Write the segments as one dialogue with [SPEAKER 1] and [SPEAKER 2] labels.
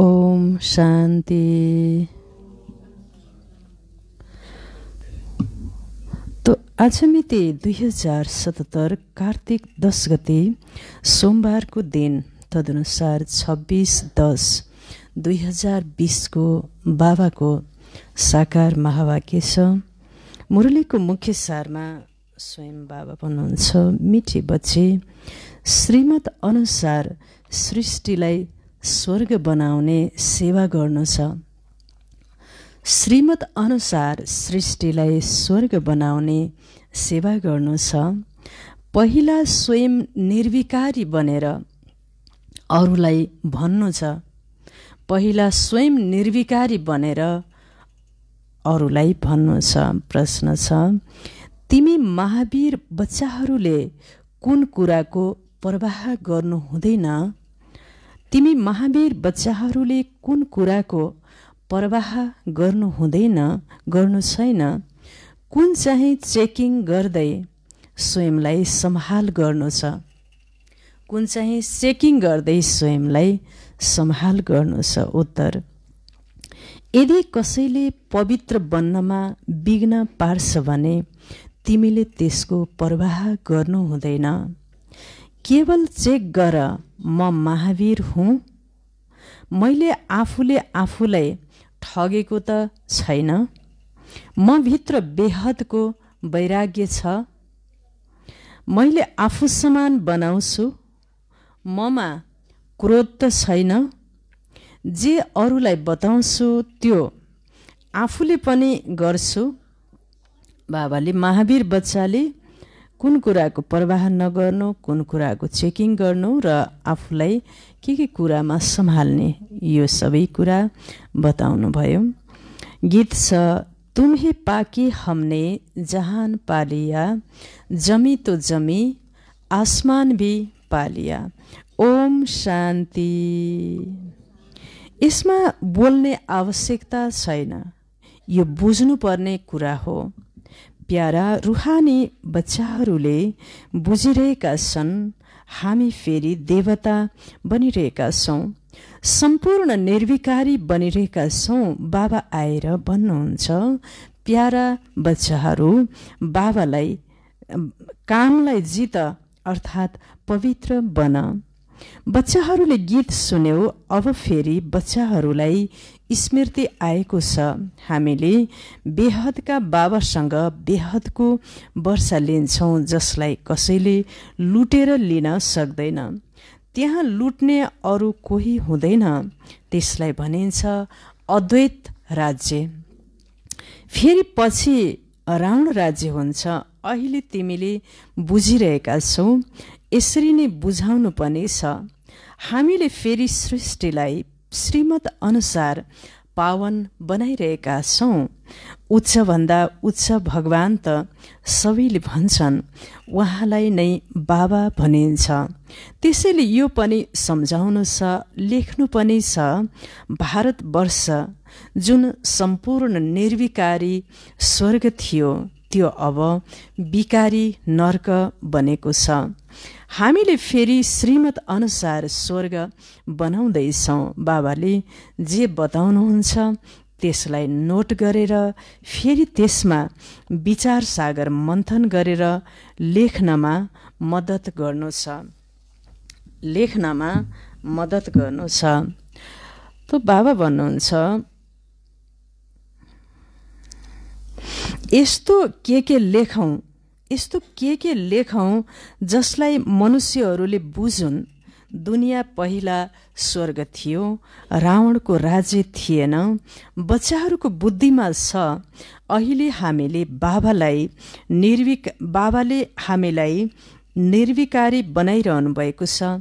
[SPEAKER 1] ओम शांति तो आज मिति दुई हजार सतहत्तर कार्तिक दस गते सोमबारको दिन तदनुसार छब्बिस दस दुई हजार बिसको बाबाको साकार महावाक्य छ मुरलीको मुख्य सारमा स्वयं बाबा भन्नुहुन्छ मिठी बच्चे श्रीमत अनुसार सृष्टिलाई स्वर्ग बनाउने सेवा गर्नु छ श्रीमत अनुसार सृष्टिलाई स्वर्ग बनाउने सेवा गर्नु छ पहिला स्वयं निर्विकारी बनेर अरूलाई भन्नु छ पहिला स्वयं निर्विकारी बनेर अरूलाई भन्नु छ प्रश्न छ तिमी महावीर बच्चाहरूले कुन कुराको प्रवाह गर्नु हुँदैन तिमी महावीर बच्चाहरूले कुन कुराको प्रवाह गर्नु हुँदैन गर्नु छैन कुन चाहिँ चेकिङ गर्दै स्वयंलाई सम्हाल गर्नु छ कुन चाहिँ चेकिङ गर्दै स्वयंलाई सम्हाल गर्नु छ उत्तर यदि कसैले पवित्र बन्नमा बिग्न पार्छ भने तिमीले त्यसको प्रवाह गर्नु हुँदैन केवल चेक गर म महावीर हुँ मैले आफूले आफूलाई ठगेको त छैन म भित्र बेहदको वैराग्य छ मैले आफू समान बनाउँछु ममा क्रोध त छैन जे अरूलाई बताउँछु त्यो आफूले पनि गर्छु बाबाले महावीर बच्चाले कुन कुराको प्रवाह नगर्नु कुन कुराको चेकिङ गर्नु र आफूलाई के के कुरामा सम्हाल्ने यो सबै कुरा भयो गीत छ तुम्ही पाकी हमने जहान पालिया जमी तो जमी आसमान भी पालिया ओम शान्ति यसमा बोल्ने आवश्यकता छैन यो बुझ्नुपर्ने कुरा हो प्यारा रुहानी बच्चाहरूले बुझिरहेका छन् हामी फेरि देवता बनिरहेका छौँ सम्पूर्ण निर्विकारी बनिरहेका छौँ बाबा आएर भन्नुहुन्छ प्यारा बच्चाहरू बाबालाई कामलाई जित अर्थात् पवित्र बन बच्चाहरूले गीत सुन्यो अब फेरि बच्चाहरूलाई स्मृति आएको छ हामीले बेहदका बाबासँग बेहदको वर्षा लिन्छौँ जसलाई कसैले लुटेर लिन सक्दैन त्यहाँ लुट्ने अरू कोही हुँदैन त्यसलाई भनिन्छ अद्वैत राज्य फेरि पछि रावण राज्य हुन्छ अहिले तिमीले बुझिरहेका छौ यसरी नै बुझाउनु पनि छ हामीले फेरि सृष्टिलाई श्रीमत अनुसार पावन बनाइरहेका छौँ उच्चभन्दा उच्च भगवान् त सबैले भन्छन् उहाँलाई नै बाबा भनिन्छ त्यसैले यो पनि सम्झाउनु छ लेख्नु पनि छ भारतवर्ष जुन सम्पूर्ण निर्विकारी स्वर्ग थियो त्यो अब विकारी नर्क बनेको छ हामीले फेरि श्रीमत अनुसार स्वर्ग बनाउँदैछौँ बाबाले जे बताउनुहुन्छ त्यसलाई नोट गरेर फेरि त्यसमा विचार सागर मन्थन गरेर लेख्नमा मद्दत गर्नु छ लेख्नमा मद्दत गर्नु छ त बाबा भन्नुहुन्छ यस्तो के के लेखौँ यस्तो के के लेखौँ जसलाई मनुष्यहरूले बुझुन् दुनियाँ पहिला स्वर्ग थियो रावणको राज्य थिएन बच्चाहरूको बुद्धिमा छ अहिले हामीले बाबालाई निर्विक बाबाले हामीलाई निर्विकारी बनाइरहनु भएको छ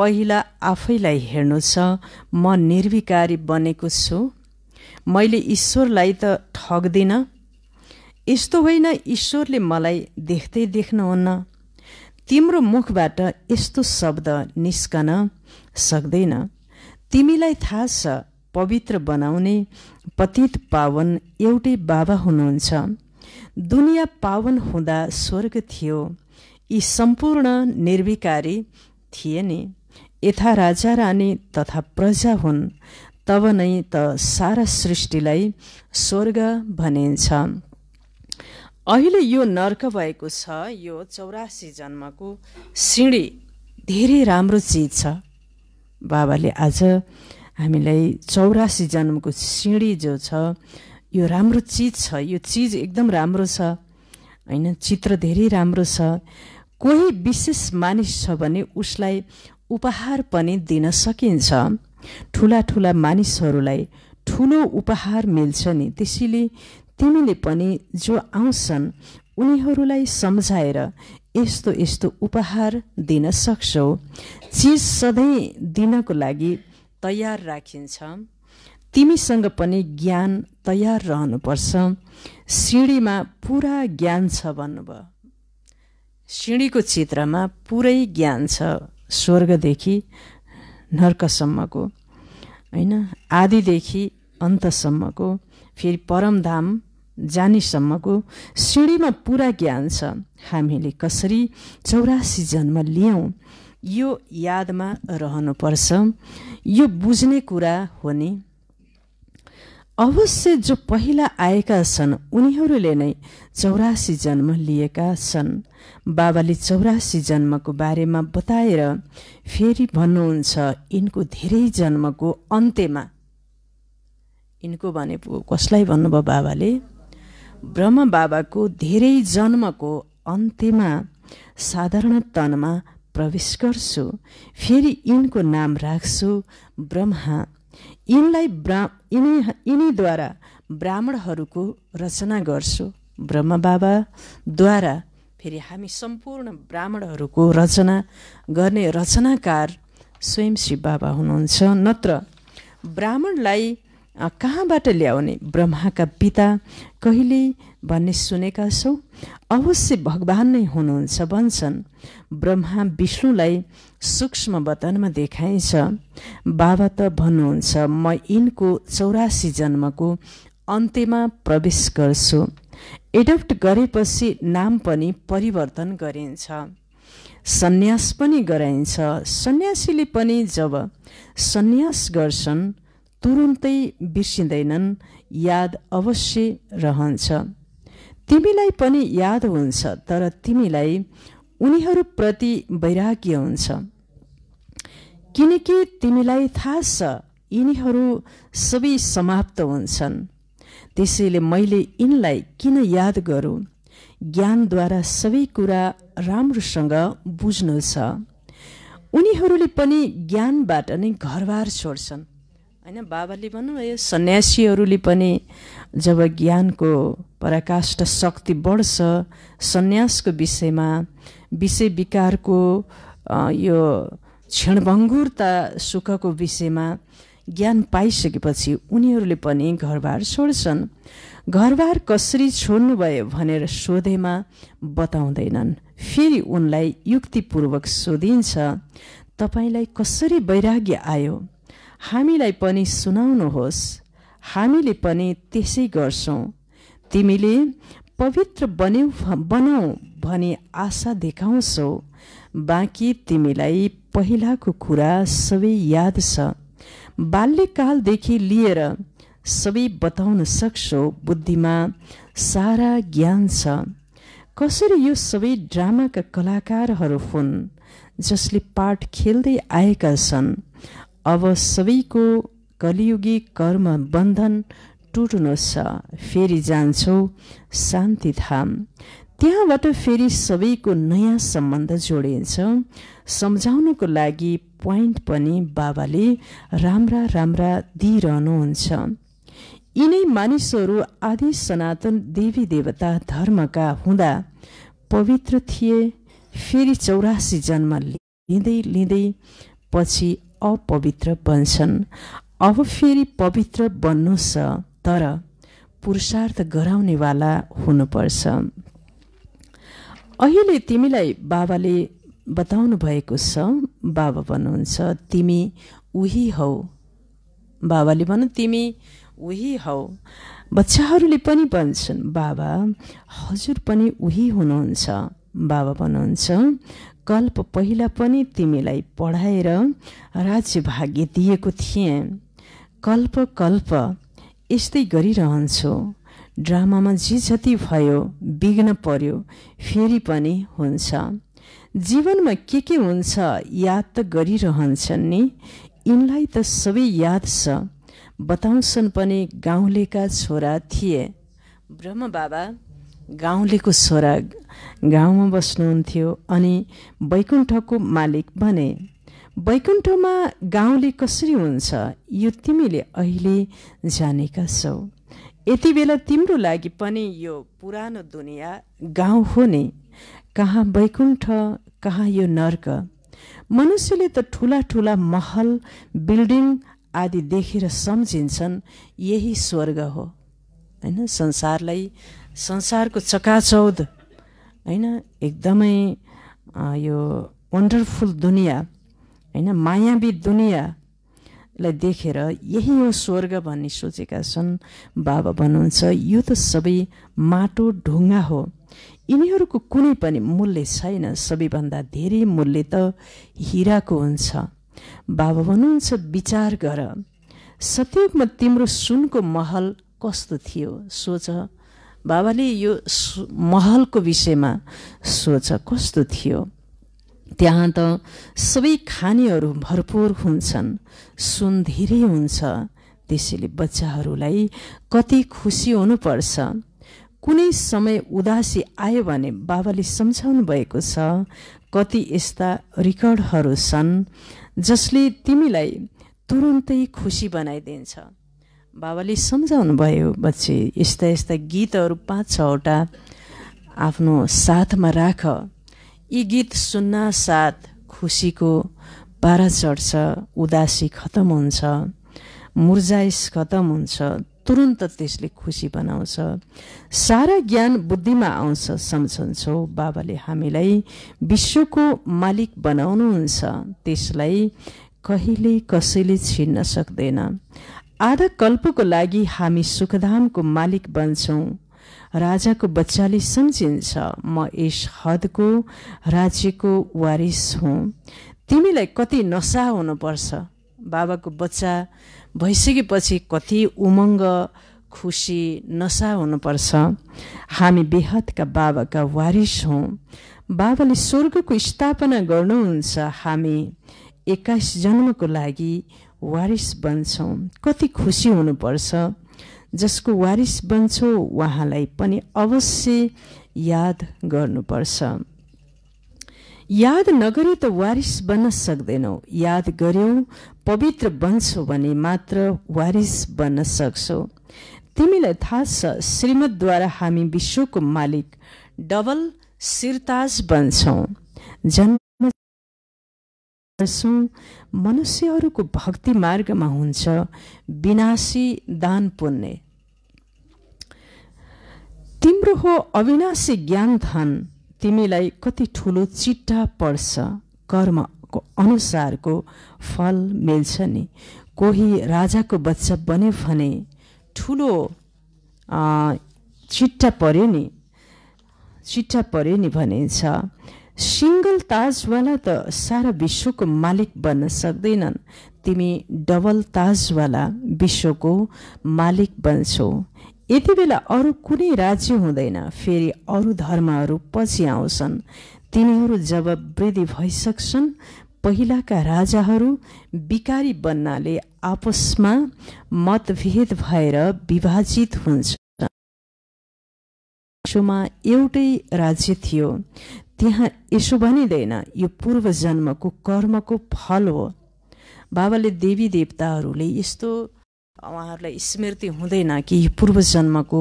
[SPEAKER 1] पहिला आफैलाई हेर्नु छ म निर्विकारी बनेको छु मैले ईश्वरलाई त ठग्दिनँ यस्तो होइन ईश्वरले मलाई देख्दै देख्नुहुन्न तिम्रो मुखबाट यस्तो शब्द निस्कन सक्दैन तिमीलाई थाहा छ पवित्र बनाउने पतित पावन एउटै बाबा हुनुहुन्छ दुनियाँ पावन हुँदा स्वर्ग थियो यी सम्पूर्ण निर्विकारी थिए नि यथा राजा रानी तथा प्रजा हुन् तब नै त सारा सृष्टिलाई स्वर्ग भनिन्छ अहिले यो नर्क भएको छ यो चौरासी जन्मको सिँढी धेरै राम्रो चिज छ बाबाले आज हामीलाई चौरासी जन्मको सिँढी जो छ यो राम्रो चिज छ यो चिज एकदम राम्रो छ होइन चित्र धेरै राम्रो छ कोही विशेष मानिस छ भने उसलाई उपहार पनि दिन सकिन्छ ठुला ठुला मानिसहरूलाई ठुलो उपहार मिल्छ नि त्यसैले तिमीले पनि जो आउँछन् उनीहरूलाई सम्झाएर यस्तो यस्तो उपहार दिन सक्छौ चिज सधैँ दिनको लागि तयार राखिन्छ तिमीसँग पनि ज्ञान तयार रहनुपर्छ सिँढीमा पुरा ज्ञान छ भन्नुभयो सिँढीको चित्रमा पुरै ज्ञान छ स्वर्गदेखि नर्कसम्मको होइन आदिदेखि अन्तसम्मको फेरि परमधाम जानेसम्मको सिँढीमा पुरा ज्ञान छ हामीले कसरी चौरासी जन्म लियौँ यो यादमा रहनुपर्छ यो बुझ्ने कुरा हो नि अवश्य जो पहिला आएका छन् उनीहरूले नै चौरासी जन्म लिएका छन् बाबाले चौरासी जन्मको बारेमा बताएर फेरि भन्नुहुन्छ यिनको धेरै जन्मको अन्त्यमा यिनको भने कसलाई भन्नुभयो बाबाले ब्रह्म बाबाको धेरै जन्मको अन्त्यमा साधारण तनमा प्रवेश गर्छु फेरि यिनको नाम राख्छु ब्रह्मा यिनलाई ब्रा यिनी यिनीद्वारा ब्राह्मणहरूको रचना गर्छु ब्रह्म बाबाद्वारा फेरि हामी सम्पूर्ण ब्राह्मणहरूको रचना गर्ने रचनाकार स्वयं श्री बाबा हुनुहुन्छ नत्र ब्राह्मणलाई कहाँबाट ल्याउने ब्रह्माका पिता कहिले भन्ने सुनेका छौँ अवश्य भगवान् नै हुनुहुन्छ भन्छन् ब्रह्मा विष्णुलाई सूक्ष्म वतनमा देखाइन्छ बाबा त भन्नुहुन्छ म यिनको चौरासी जन्मको अन्त्यमा प्रवेश गर्छु एडप्ट गरेपछि नाम पनि परिवर्तन गरिन्छ सन्यास पनि गराइन्छ सन्यासीले पनि जब सन्यास गर्छन् तुरुन्तै बिर्सिँदैनन् याद अवश्य रहन्छ तिमीलाई पनि याद हुन्छ तर तिमीलाई उनीहरूप्रति वैराग्य हुन्छ किनकि तिमीलाई थाहा छ यिनीहरू सबै समाप्त हुन्छन् त्यसैले मैले यिनलाई किन याद गरौँ ज्ञानद्वारा सबै कुरा राम्रोसँग बुझ्नु छ उनीहरूले पनि ज्ञानबाट नै घरबार छोड्छन् होइन बाबाले भनौँ यो सन्यासीहरूले पनि जब ज्ञानको पराकाष्ठ शक्ति बढ्छ सन्यासको विषयमा विषय विकारको यो क्षणभङ्गुरता सुखको विषयमा ज्ञान पाइसकेपछि उनीहरूले पनि घरबार छोड्छन् घरबार कसरी छोड्नुभयो भनेर सोधेमा बताउँदैनन् फेरि उनलाई युक्तिपूर्वक सोधिन्छ तपाईँलाई कसरी वैराग्य आयो हामीलाई पनि सुनाउनुहोस् हामीले पनि त्यसै गर्छौँ तिमीले पवित्र बन्यौ बनाऊ भने आशा देखाउँछौ बाँकी तिमीलाई पहिलाको कुरा सबै याद छ बाल्यकालदेखि लिएर सबै बताउन सक्छौ बुद्धिमा सारा ज्ञान छ कसरी यो सबै ड्रामाका कलाकारहरू हुन् जसले पाठ खेल्दै आएका छन् अब सबैको कलियुगी कर्म बन्धन टुट्नुहोस् फेरि जान्छौँ शान्ति धाम त्यहाँबाट फेरि सबैको नयाँ सम्बन्ध जोडिन्छ सम्झाउनको लागि पोइन्ट पनि बाबाले राम्रा राम्रा दिइरहनुहुन्छ यिनै मानिसहरू आदि सनातन देवी देवता धर्मका हुँदा पवित्र थिए फेरि चौरासी जन्म लिँदै लिँदै पछि अपवित्र बन्छन् अब फेरि पवित्र बन्नु छ तर पुरुषार्थ गराउनेवाला हुनुपर्छ अहिले तिमीलाई बाबाले बताउनु भएको छ बाबा भन्नुहुन्छ तिमी उही हौ बाबाले भन तिमी उही हौ बच्चाहरूले पनि भन्छन् बाबा हजुर पनि उही हुनुहुन्छ बाबा भन्नुहुन्छ कल्प पहिला पनि तिमीलाई पढाएर भाग्य दिएको थिएँ कल्प कल्प यस्तै गरिरहन्छु ड्रामामा जे जति भयो बिग्न पर्यो फेरि पनि हुन्छ जीवनमा के के हुन्छ याद त गरिरहन्छन् नि यिनलाई त सबै याद छ बताउँछन् पनि गाउँलेका छोरा थिए ब्रह्म बाबा गाउँलेको छोरा गाउँमा बस्नुहुन्थ्यो अनि वैकुण्ठको मालिक भने वैकुण्ठमा गाउँले कसरी हुन्छ यो तिमीले अहिले जानेका छौ यति बेला तिम्रो लागि पनि यो पुरानो दुनियाँ गाउँ हो नि कहाँ वैकुण्ठ कहाँ यो नर्क मनुष्यले त ठुला ठुला महल बिल्डिङ आदि देखेर सम्झिन्छन् यही स्वर्ग हो होइन संसारलाई संसारको चकाचौध होइन एकदमै यो वन्डरफुल दुनियाँ होइन मायावी दुनियाँलाई देखेर यही हो स्वर्ग भन्ने सोचेका छन् बाबा भन्नुहुन्छ यो त सबै माटो ढुङ्गा हो यिनीहरूको कुनै पनि मूल्य छैन सबैभन्दा धेरै मूल्य त हिराको हुन्छ बाबा भन्नुहुन्छ विचार गर सत्युगमा तिम्रो सुनको महल कस्तो थियो सोच बाबाले यो महलको विषयमा सोच कस्तो थियो त्यहाँ त सबै खानेहरू भरपूर हुन्छन् सुन धेरै हुन्छ त्यसैले बच्चाहरूलाई कति खुसी हुनुपर्छ कुनै समय उदासी आयो भने बाबाले सम्झाउनु भएको छ कति यस्ता रिकर्डहरू छन् जसले तिमीलाई तुरुन्तै खुसी बनाइदिन्छ बाबाले भयो बच्चे यस्ता यस्ता गीतहरू पाँच छवटा आफ्नो साथमा राख यी गीत सुन्न साथ खुसीको पारा चढ्छ उदासी खत्तम हुन्छ मुर्जाइस खत्तम हुन्छ तुरुन्त त्यसले खुसी बनाउँछ सारा ज्ञान बुद्धिमा आउँछ सम्झन्छौ बाबाले हामीलाई विश्वको मालिक बनाउनुहुन्छ त्यसलाई कहिले कसैले छिन्न सक्दैन आधा कल्पको लागि हामी सुखधामको मालिक बन्छौँ राजाको बच्चाले सम्झिन्छ म यस हदको राज्यको वारिस हुँ तिमीलाई कति नसा हुनुपर्छ बाबाको बच्चा भइसकेपछि कति उमङ्ग खुसी नसा हुनुपर्छ हामी बेहदका बाबाका वारिस हौँ बाबाले स्वर्गको स्थापना गर्नुहुन्छ हामी एक्काइस जन्मको लागि वारिस बन्छौँ कति खुसी हुनुपर्छ जसको वारिस बन्छौँ उहाँलाई पनि अवश्य याद गर्नुपर्छ याद नगर्यो त वारिस बन्न सक्दैनौ याद गर्यौ पवित्र बन्छौ भने मात्र वारिस बन्न सक्छौ तिमीलाई थाहा छ श्रीमद्वारा हामी विश्वको मालिक डबल सिरताज बन्छौँ जन्म गर्छौँ मनुष्यहरूको भक्ति मार्गमा हुन्छ विनाशी दान पुण्य तिम्रो हो अविनाशी ज्ञान धन तिमीलाई कति ठुलो चिट्टा पर्छ कर्मको अनुसारको फल मिल्छ नि कोही राजाको बच्चा बन्यो भने ठुलो चिट्टा पऱ्यो नि चिट्टा पऱ्यो नि भनिन्छ सिङ्गल ताजवाला त सारा विश्वको मालिक बन्न सक्दैनन् तिमी डबल ताजवाला विश्वको मालिक बन्छौ यति बेला अरू कुनै राज्य हुँदैन फेरि अरू धर्महरू पछि आउँछन् तिनीहरू जब वृद्धि भइसक्छन् पहिलाका राजाहरू विकारी बन्नाले आपसमा मतभेद भएर विभाजित हुन्छ विश्वमा एउटै राज्य थियो त्यहाँ यसो भनिँदैन यो पूर्व जन्मको कर्मको फल हो बाबाले देवी देवताहरूले यस्तो उहाँहरूलाई स्मृति हुँदैन कि यो जन्मको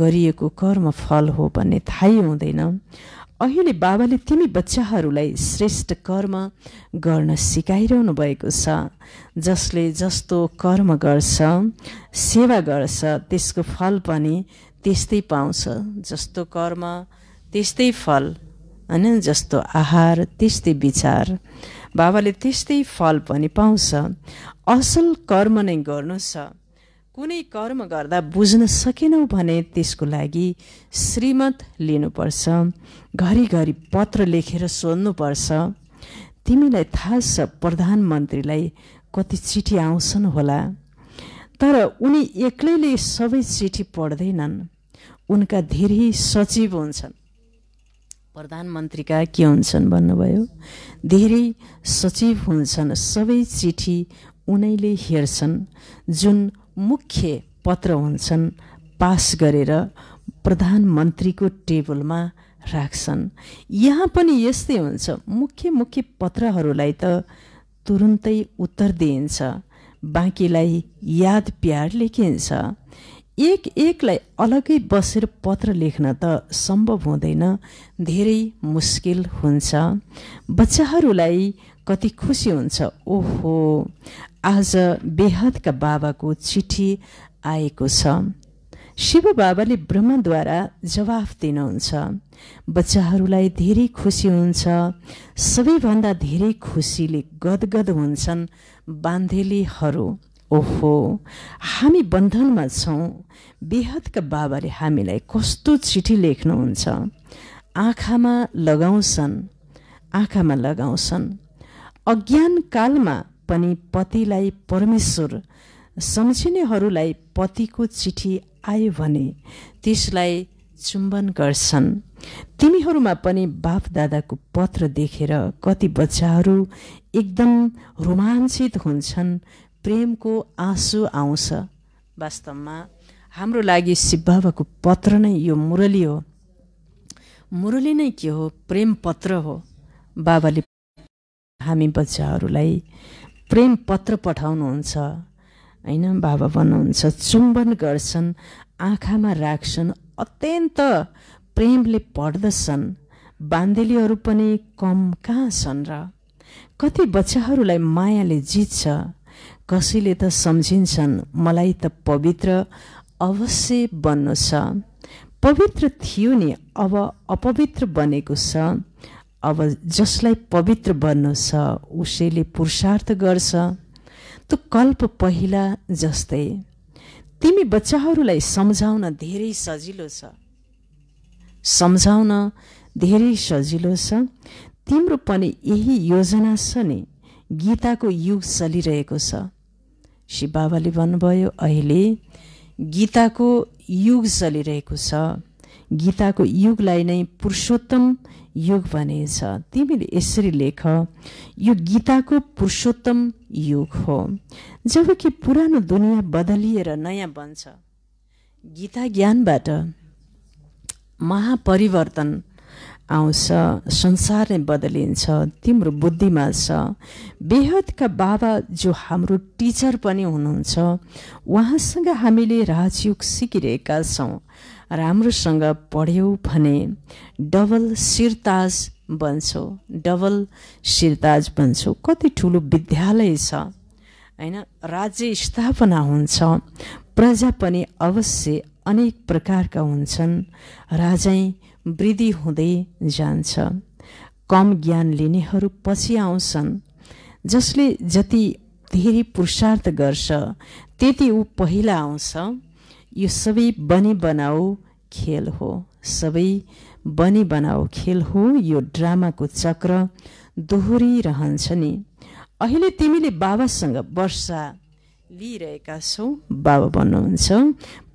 [SPEAKER 1] गरिएको कर्म फल हो भन्ने थाहै हुँदैन अहिले बाबाले तिमी बच्चाहरूलाई श्रेष्ठ कर्म गर्न सिकाइरहनु भएको छ जसले जस्तो कर्म गर्छ सेवा गर्छ त्यसको फल पनि त्यस्तै पाउँछ जस्तो कर्म त्यस्तै फल होइन जस्तो आहार त्यस्तै विचार बाबाले त्यस्तै फल पनि पाउँछ असल कर्म नै गर्नु छ कुनै कर्म गर्दा बुझ्न सकेनौ भने त्यसको लागि श्रीमत लिनुपर्छ घरिघरि पत्र लेखेर सोध्नुपर्छ तिमीलाई थाहा छ प्रधानमन्त्रीलाई कति चिठी आउँछन् होला तर उनी एक्लैले सबै चिठी पढ्दैनन् उनका धेरै सचिव हुन्छन् प्रधानमन्त्रीका के हुन्छन् भन्नुभयो धेरै सचिव हुन्छन् सबै चिठी उनैले हेर्छन् जुन मुख्य पत्र हुन्छन् पास गरेर प्रधानमन्त्रीको टेबलमा राख्छन् यहाँ पनि यस्तै हुन्छ मुख्य मुख्य पत्रहरूलाई त तुरुन्तै उत्तर दिइन्छ बाँकीलाई याद प्यार लेखिन्छ एक एकलाई अलगै बसेर पत्र लेख्न त सम्भव हुँदैन धेरै मुस्किल हुन्छ बच्चाहरूलाई कति खुसी हुन्छ ओहो आज बेहदका बाबाको चिठी आएको छ शिव बाबाले ब्रह्मद्वारा जवाफ दिनुहुन्छ बच्चाहरूलाई धेरै खुसी हुन्छ सबैभन्दा धेरै खुसीले गदगद हुन्छन् बान्धेलीहरू ओहो हामी बन्धनमा छौँ बेहदका बाबाले हामीलाई कस्तो चिठी लेख्नुहुन्छ आँखामा लगाउँछन् आँखामा लगाउँछन् अज्ञान कालमा पनि पतिलाई परमेश्वर सम्झिनेहरूलाई पतिको चिठी आयो भने त्यसलाई चुम्बन गर्छन् तिमीहरूमा पनि बाप दादाको पत्र देखेर कति बच्चाहरू एकदम रोमाञ्चित हुन्छन् प्रेमको आँसु आउँछ वास्तवमा हाम्रो लागि शिव बाबाको पत्र नै यो मुरली हो मुरली नै के हो प्रेम पत्र हो बाबाले हामी बच्चाहरूलाई प्रेम पत्र पठाउनुहुन्छ होइन बाबा भन्नुहुन्छ चुम्बन गर्छन् आँखामा राख्छन् अत्यन्त प्रेमले पढ्दछन् बान्देलीहरू पनि कम कहाँ छन् र कति बच्चाहरूलाई मायाले जित्छ कसैले त सम्झिन्छन् मलाई त पवित्र अवश्य बन्नु छ पवित्र थियो नि अब अपवित्र बनेको छ अब जसलाई पवित्र बन्नु छ उसैले पुरुषार्थ गर्छ त कल्प पहिला जस्तै तिमी बच्चाहरूलाई सम्झाउन धेरै सजिलो छ सम्झाउन धेरै सजिलो छ तिम्रो पनि यही योजना छ नि गीताको युग चलिरहेको छ श्री बाबाले भन्नुभयो अहिले गीताको युग चलिरहेको छ गीताको युगलाई नै पुरुषोत्तम युग भनिन्छ तिमीले यसरी लेख यो गीताको पुरुषोत्तम युग हो जब पुरानो दुनियाँ बदलिएर नयाँ बन्छ गीता ज्ञानबाट महापरिवर्तन आउँछ संसार नै बदलिन्छ तिम्रो बुद्धिमा छ बेहदका बाबा जो हाम्रो टिचर पनि हुनुहुन्छ उहाँसँग हामीले राजयोग सिकिरहेका छौँ राम्रोसँग पढ्यौँ भने डबल सिरताज बन्छौ डबल सिरताज बन्छौ कति ठुलो विद्यालय छ होइन राज्य स्थापना हुन्छ प्रजा पनि अवश्य अनेक प्रकारका हुन्छन् राजै वृद्धि हुँदै जान्छ कम ज्ञान लिनेहरू पछि आउँछन् जसले जति धेरै पुरुषार्थ गर्छ त्यति ऊ पहिला आउँछ यो सबै बनी बनाऊ खेल हो सबै बनी बनाऊ खेल हो यो ड्रामाको चक्र दोहोरिरहन्छ नि अहिले तिमीले बाबासँग वर्षा लिइरहेका छौ बाबा भन्नुहुन्छ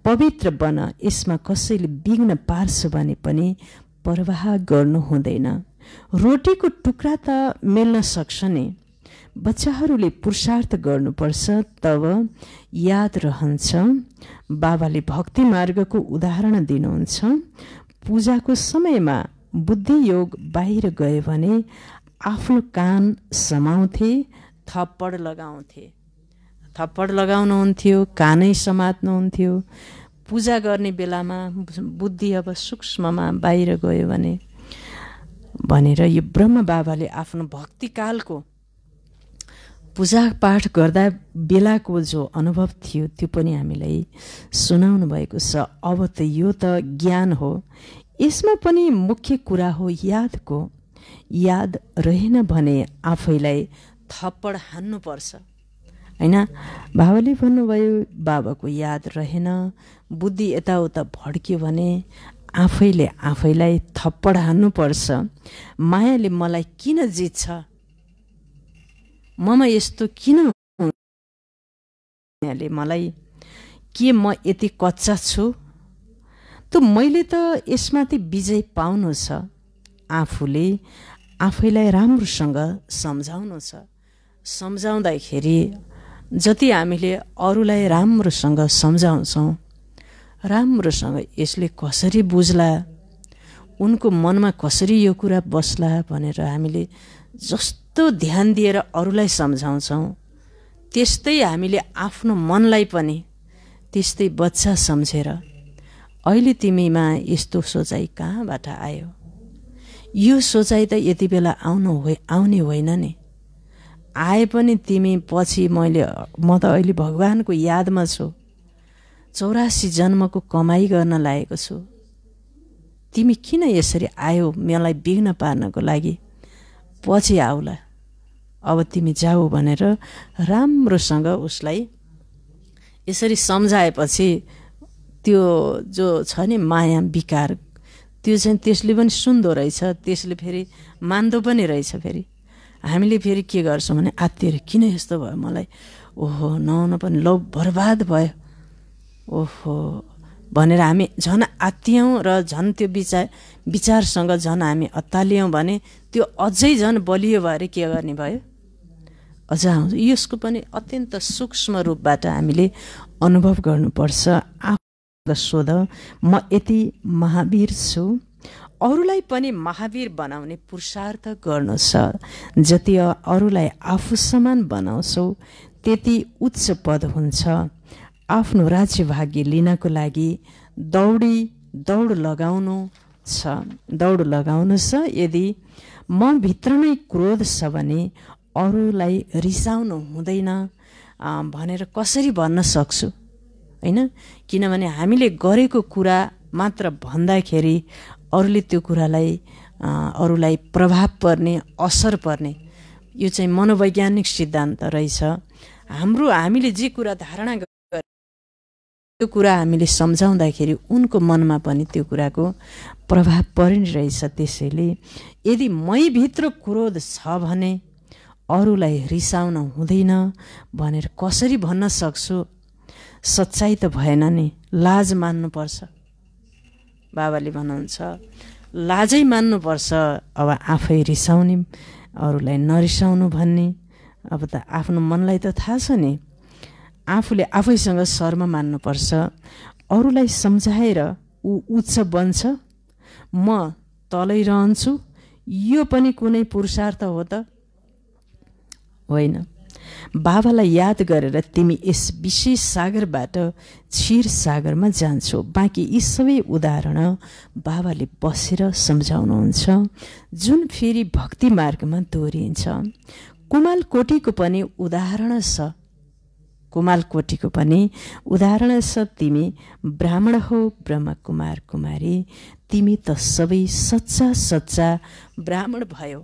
[SPEAKER 1] पवित्र बन यसमा कसैले बिग्न पार्छ भने पनि प्रवाह गर्नु हुँदैन रोटीको टुक्रा त मिल्न सक्छ नि बच्चाहरूले पुरुषार्थ गर्नुपर्छ तब याद रहन्छ बाबाले भक्ति मार्गको उदाहरण दिनुहुन्छ पूजाको समयमा बुद्धियोग बाहिर गयो भने आफ्नो कान समाउँथे थप्पड लगाउँथे थप्पड लगाउनुहुन्थ्यो कानै समात्नुहुन्थ्यो पूजा गर्ने बेलामा बुद्धि अब सूक्ष्ममा बाहिर गयो भने भनेर यो ब्रह्म बाबाले आफ्नो भक्तिकालको पाठ गर्दा बेलाको जो अनुभव थियो त्यो पनि हामीलाई सुनाउनु भएको छ अब त यो त ज्ञान हो यसमा पनि मुख्य कुरा हो यादको याद रहेन भने आफैलाई थप्पड हान्नुपर्छ होइन बाबाले भन्नुभयो बाबाको याद रहेन बुद्धि यताउता भड्क्यो भने आफैले आफैलाई थप्पड हान्नुपर्छ मायाले मलाई किन जित्छ ममा यस्तो किन मायाले मलाई के म यति कच्चा छु त मैले त यसमाथि विजय पाउनु छ आफूले आफैलाई राम्रोसँग सम्झाउनु छ सम्झाउँदाखेरि जति हामीले अरूलाई राम्रोसँग सम्झाउँछौँ राम्रोसँग यसले कसरी बुझ्ला उनको मनमा कसरी यो कुरा बस्ला भनेर हामीले जस्तो ध्यान दिएर अरूलाई सम्झाउँछौँ त्यस्तै हामीले आफ्नो मनलाई पनि त्यस्तै बच्चा सम्झेर अहिले तिमीमा यस्तो सोचाइ कहाँबाट आयो यो सोचाइ त यति बेला आउनु हो आउने होइन नि आए पनि तिमी पछि मैले म त अहिले भगवान्को यादमा छु चौरासी जन्मको कमाई गर्न लागेको छु तिमी किन यसरी आयो मलाई बिघ्न पार्नको लागि पछि आउला अब तिमी जाऊ भनेर राम्रोसँग उसलाई यसरी सम्झाएपछि त्यो जो छ नि माया विकार त्यो चाहिँ त्यसले पनि सुन्दो रहेछ त्यसले फेरि मान्दो पनि रहेछ फेरि हामीले फेरि के गर्छौँ भने आत्तिर किन यस्तो भयो मलाई ओहो नहुन पनि लौ बर्बाद भयो ओहो भनेर हामी झन् आत्तियौँ र झन् त्यो विचार विचारसँग झन् हामी अत्तालियौँ भने त्यो अझै झन् बलियो भएर के गर्ने भयो अझ आउँछ यसको पनि अत्यन्त सूक्ष्म रूपबाट हामीले अनुभव गर्नुपर्छ आफू सोध म यति महावीर छु अरूलाई पनि महावीर बनाउने पुरुषार्थ गर्नु छ जति अरूलाई आफू समान बनाउँछौ त्यति उच्च पद हुन्छ आफ्नो राज्य भाग्य लिनको लागि दौडी दौड लगाउनु छ दौड लगाउनु छ यदि म भित्र नै क्रोध छ भने अरूलाई रिसाउनु हुँदैन भनेर कसरी भन्न सक्छु होइन किनभने हामीले गरेको कुरा मात्र भन्दाखेरि अरूले त्यो कुरालाई अरूलाई प्रभाव पर्ने असर पर्ने यो चाहिँ मनोवैज्ञानिक सिद्धान्त रहेछ हाम्रो हामीले जे कुरा धारणा त्यो कुरा हामीले सम्झाउँदाखेरि उनको मनमा पनि त्यो कुराको प्रभाव परिने रहेछ त्यसैले यदि मैभित्र क्रोध छ भने अरूलाई रिसाउन हुँदैन भनेर कसरी भन्न सक्छु सच्चाइ त भएन नि लाज मान्नुपर्छ बाबाले भन्नुहुन्छ लाजै मान्नुपर्छ अब आफै रिसाउने अरूलाई नरिसाउनु भन्ने अब त आफ्नो मनलाई त थाहा छ नि आफूले आफैसँग शर्म मान्नुपर्छ अरूलाई सम्झाएर ऊ उच्च बन्छ म तलै रहन्छु यो पनि कुनै पुरुषार्थ हो त होइन बाबालाई याद गरेर तिमी यस विशेष सागरबाट क्षीर सागरमा जान्छौ बाँकी यी सबै उदाहरण बाबाले बसेर सम्झाउनुहुन्छ जुन फेरि भक्ति मार्गमा दोहोरिन्छ कुमाल कोटीको पनि उदाहरण छ कुमाल कोटीको पनि उदाहरण छ तिमी ब्राह्मण हो ब्रह्म कुमार कुमारी तिमी त सबै सच्चा सच्चा ब्राह्मण भयो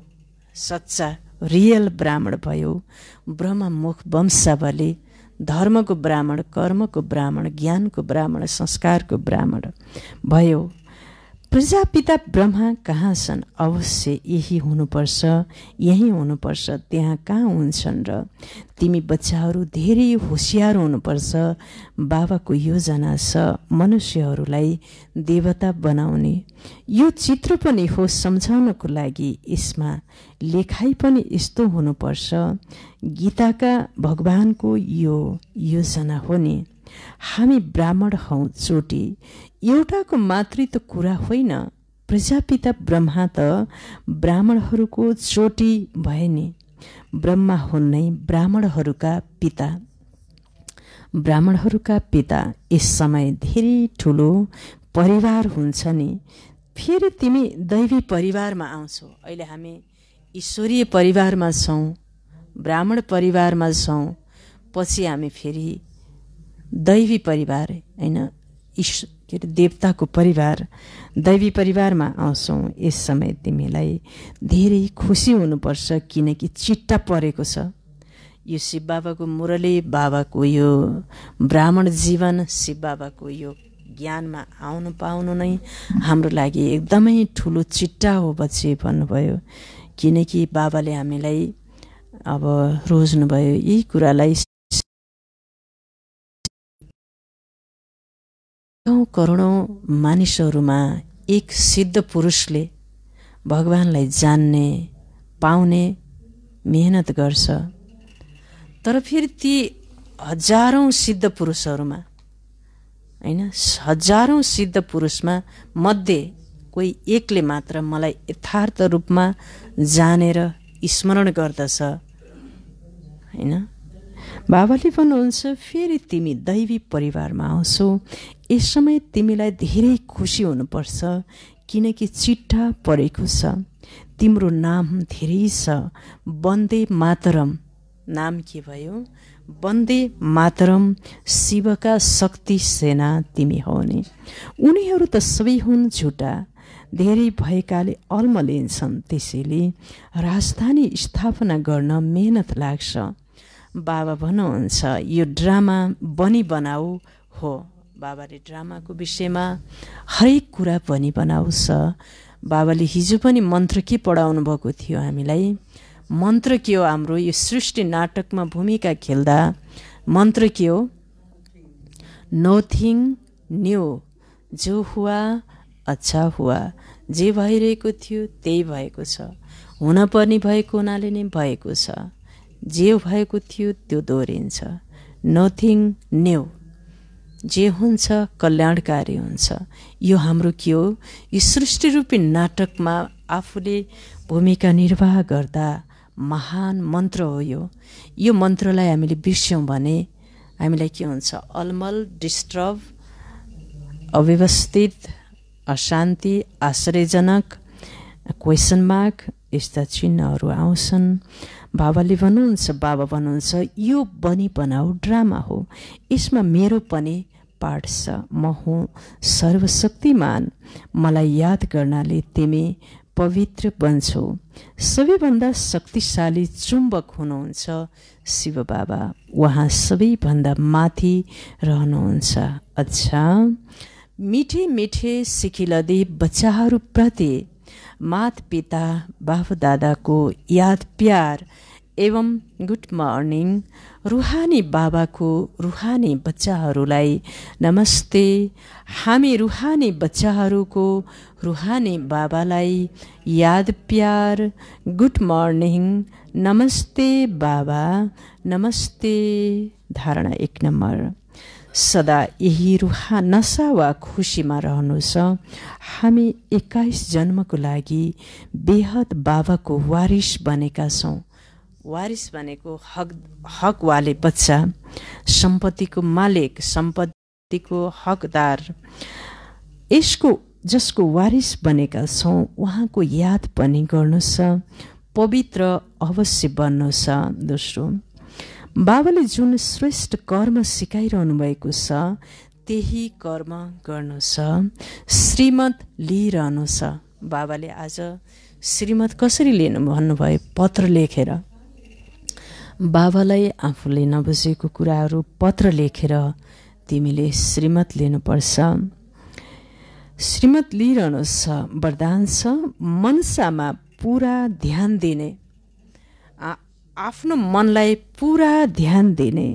[SPEAKER 1] सच्चा रियल ब्राह्मण भयो ब्रह्ममुख वंशावली धर्मको ब्राह्मण कर्मको ब्राह्मण ज्ञानको ब्राह्मण संस्कारको ब्राह्मण भयो प्रजापिता ब्रह्मा कहाँ छन् अवश्य यही हुनुपर्छ यहीँ हुनुपर्छ त्यहाँ कहाँ हुन्छन् र तिमी बच्चाहरू धेरै होसियार हुनुपर्छ बाबाको योजना छ मनुष्यहरूलाई देवता बनाउने यो चित्र पनि हो सम्झाउनको लागि यसमा लेखाइ पनि यस्तो हुनुपर्छ गीताका भगवानको यो योजना हो नि हामी ब्राह्मण हौ चोटी एउटाको मातृ त कुरा होइन प्रजापिता ब्रह्मा त ब्राह्मणहरूको चोटी भए नि ब्रह्मा हुन् नै ब्राह्मणहरूका पिता ब्राह्मणहरूका पिता यस समय धेरै ठुलो परिवार हुन्छ नि फेरि तिमी दैवी परिवारमा आउँछौ अहिले हामी ईश्वरीय परिवारमा छौँ ब्राह्मण परिवारमा छौँ पछि हामी फेरि दैवी परिवार होइन ईश्व के अरे देवताको परिवार दैवी परिवारमा आउँछौँ यस समय तिमीलाई धेरै खुसी हुनुपर्छ किनकि चिट्टा परेको छ यो शिव बाबाको मुरले बाबाको यो ब्राह्मण जीवन शिव बाबाको यो ज्ञानमा आउनु पाउनु नै हाम्रो लागि एकदमै ठुलो चिट्टा हो बच्चे भन्नुभयो किनकि बाबाले हामीलाई अब रोज्नुभयो यी कुरालाई करोडौँ मानिसहरूमा एक सिद्ध पुरुषले भगवान्लाई जान्ने पाउने मेहनत गर्छ तर फेरि ती हजारौँ सिद्ध पुरुषहरूमा होइन हजारौँ सिद्ध पुरुषमा मध्ये कोही एकले मात्र मलाई यथार्थ रूपमा जानेर स्मरण गर्दछ होइन बाबाले भन्नुहुन्छ फेरि तिमी दैवी परिवारमा आउँछौ यस समय तिमीलाई धेरै खुसी हुनुपर्छ किनकि चिट्ठा परेको छ तिम्रो नाम धेरै छ वन्दे मातरम नाम के भयो वन्दे मातरम शिवका शक्ति सेना तिमी हौ नि उनीहरू त सबै हुन् झुटा धेरै भएकाले अल्म लिन्छन् त्यसैले राजधानी स्थापना गर्न मेहनत लाग्छ बाबा भन्नुहुन्छ यो ड्रामा बनी बनाऊ हो बाबाले ड्रामाको विषयमा हरेक कुरा पनि बनाउँछ बाबाले हिजो पनि मन्त्र के पढाउनु भएको थियो हामीलाई मन्त्र के हो हाम्रो यो सृष्टि नाटकमा भूमिका खेल्दा मन्त्र के हो थिङ न्यू जो हुवा अच्छा हुवा जे भइरहेको थियो त्यही भएको छ हुनपर्ने भएको हुनाले नै भएको छ जे भएको थियो त्यो दोहोरिन्छ नथिङ न्यू जे हुन्छ कल्याणकारी हुन्छ यो हाम्रो के हो यो सृष्टिरूपी नाटकमा आफूले भूमिका निर्वाह गर्दा महान मन्त्र हो यो यो मन्त्रलाई हामीले बिर्स्यौँ भने हामीलाई के हुन्छ अलमल डिस्टर्ब अव्यवस्थित अशान्ति आश्चर्यजनक क्वेसन मार्क यस्ता चिन्हहरू आउँछन् बाबाले भन्नुहुन्छ बाबा भन्नुहुन्छ यो बनी बनाऊ ड्रामा हो यसमा मेरो पनि छ म हुँ सर्वशक्तिमान मलाई याद गर्नाले तिमी पवित्र बन्छौ सबैभन्दा शक्तिशाली चुम्बक हुनुहुन्छ शिव बाबा उहाँ सबैभन्दा माथि रहनुहुन्छ अच्छा मिठे मिठे सिखिलदे बच्चाहरूप्रति मात पिता बाबु दादाको याद प्यार एवं गुड मर्निङ रुहानी बाबाको रुहानी बच्चाहरूलाई नमस्ते हामी रुहानी बच्चाहरूको रुहानी बाबालाई याद प्यार गुड मर्निङ नमस्ते बाबा नमस्ते धारणा एक नम्बर सदा यही रुहा नसा वा खुसीमा रहनु छ हामी एक्काइस जन्मको लागि बेहद बाबाको वारिस बनेका छौँ वारिस भनेको हक हकवाले बच्चा सम्पत्तिको मालिक सम्पत्तिको हकदार यसको जसको वारिस बनेका छौँ उहाँको याद पनि गर्नु छ पवित्र अवश्य बन्नु छ दोस्रो बाबाले जुन श्रेष्ठ कर्म सिकाइरहनु भएको छ त्यही कर्म गर्नु छ श्रीमत लिइरहनु छ बाबाले आज श्रीमत कसरी लिनु भन्नुभयो पत्र लेखेर बाबालाई आफूले नबुझेको कुराहरू पत्र लेखेर तिमीले श्रीमत लिनुपर्छ श्रीमत लिइरहनु छ वरदान छ मनसामा पुरा ध्यान दिने आफ्नो मनलाई पुरा ध्यान दिने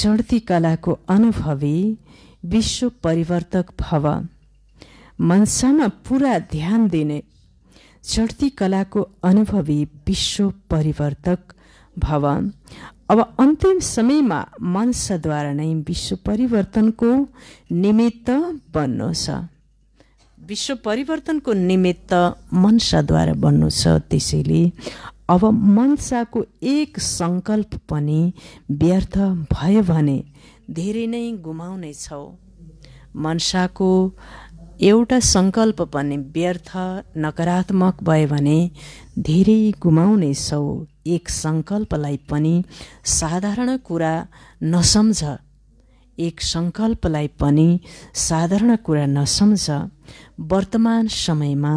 [SPEAKER 1] चढ्ती कलाको अनुभवी विश्व परिवर्तक भव मनसामा पुरा ध्यान दिने चढ्ती कलाको अनुभवी विश्व परिवर्तक भव अब अन्तिम समयमा मनसद्वारा नै विश्व परिवर्तनको निमित्त बन्नु छ विश्व परिवर्तनको निमित्त मनसाद्वारा बन्नु छ त्यसैले अब मनसाको एक सङ्कल्प पनि व्यर्थ भयो भने धेरै नै गुमाउने छौ मनसाको एउटा सङ्कल्प पनि व्यर्थ नकारात्मक भयो भने धेरै गुमाउने छौ एक सङ्कल्पलाई पनि साधारण कुरा नसम्झ एक सङ्कल्पलाई पनि साधारण कुरा नसम्झ वर्तमान समयमा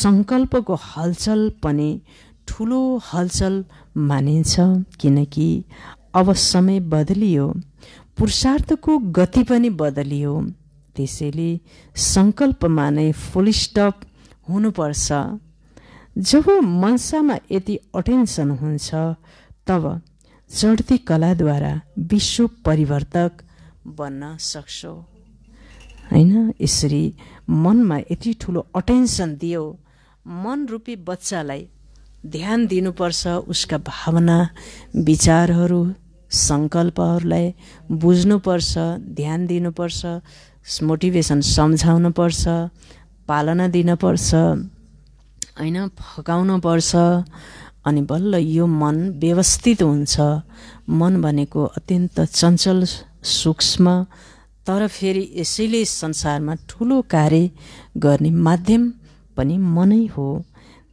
[SPEAKER 1] सङ्कल्पको हलचल पनि ठुलो हलचल मानिन्छ किनकि अब समय बदलियो पुरुषार्थको गति पनि बदलियो त्यसैले सङ्कल्पमा नै फुल स्टप हुनुपर्छ जब मनसामा यति अटेन्सन हुन्छ तब चढ्ती कलाद्वारा विश्व परिवर्तक बन्न सक्छौ होइन यसरी मनमा यति ठुलो अटेन्सन दियो मन रूपी बच्चालाई ध्यान दिनुपर्छ उसका भावना विचारहरू सङ्कल्पहरूलाई बुझ्नुपर्छ ध्यान दिनुपर्छ मोटिभेसन सम्झाउनुपर्छ पालना दिनुपर्छ होइन पर्छ अनि बल्ल यो मन व्यवस्थित हुन्छ मन भनेको अत्यन्त चञ्चल सूक्ष्म तर फेरि यसैले संसारमा ठुलो कार्य गर्ने माध्यम पनि मनै हो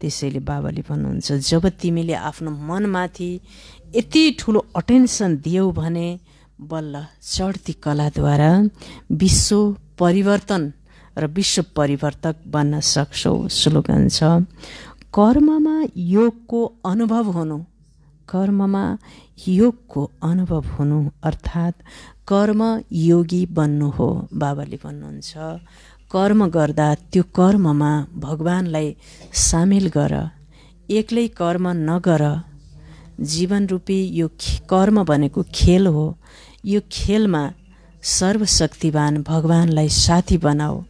[SPEAKER 1] त्यसैले बाबाले भन्नुहुन्छ जब तिमीले आफ्नो मनमाथि यति ठुलो अटेन्सन दियौ भने बल्ल चढ्ती कलाद्वारा विश्व परिवर्तन र विश्व परिवर्तक बन्न सक्छौँ स्लोगन छ कर्ममा योगको अनुभव हुनु कर्ममा योगको अनुभव हुनु अर्थात् कर्म योगी बन्नु हो बाबाले भन्नुहुन्छ कर्म गर्दा त्यो कर्ममा भगवान्लाई सामेल गर एक्लै कर्म नगर जीवन रूपी यो कर्म भनेको खेल हो यो खेलमा सर्वशक्तिवान भगवान्लाई साथी बनाऊ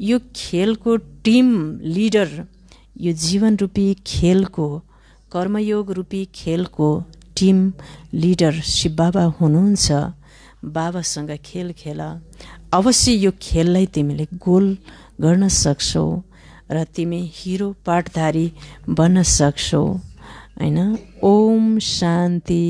[SPEAKER 1] यो खेलको टिम लिडर यो जीवन रूपी खेलको कर्मयोग रूपी खेलको टिम लिडर शिव बाबा हुनुहुन्छ बाबासँग खेल खेल अवश्य यो खेललाई तिमीले गोल गर्न सक्छौ र तिमी हिरो पाठधारी बन्न सक्छौ होइन ओम शान्ति